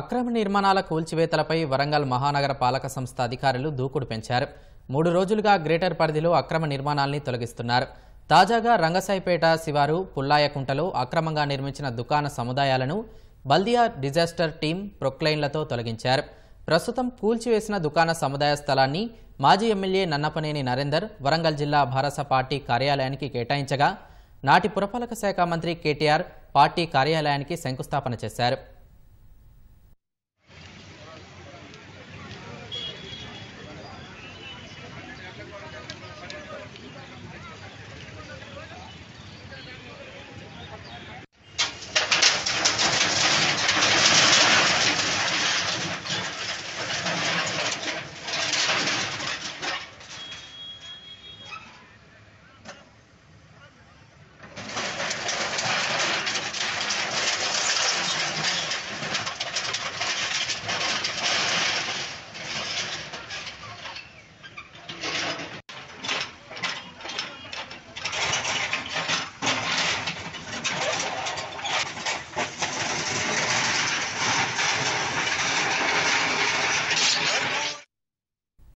అక్రమ నిర్మాణాల కూల్చివేతలపై వరంగల్ మహానగర పాలక సంస్థ అధికారులు దూకుడు పెంచారు మూడు రోజులుగా గ్రేటర్ పరిధిలో అక్రమ నిర్మాణాల్ని తొలగిస్తున్నారు తాజాగా రంగసాయిపేట శివారు పుల్లాయకుంటలో అక్రమంగా నిర్మించిన దుకాణ సముదాయాలను బల్దియా డిజాస్టర్ టీం ప్రొక్లైన్లతో తొలగించారు ప్రస్తుతం కూల్చివేసిన దుకాణ సముదాయ స్థలాన్ని మాజీ ఎమ్మెల్యే నన్నపనేని నరేందర్ వరంగల్ జిల్లా భారస పార్టీ కార్యాలయానికి కేటాయించగా నాటి పురపాలక శాఖ మంత్రి కేటీఆర్ పార్టీ కార్యాలయానికి శంకుస్థాపన చేశారు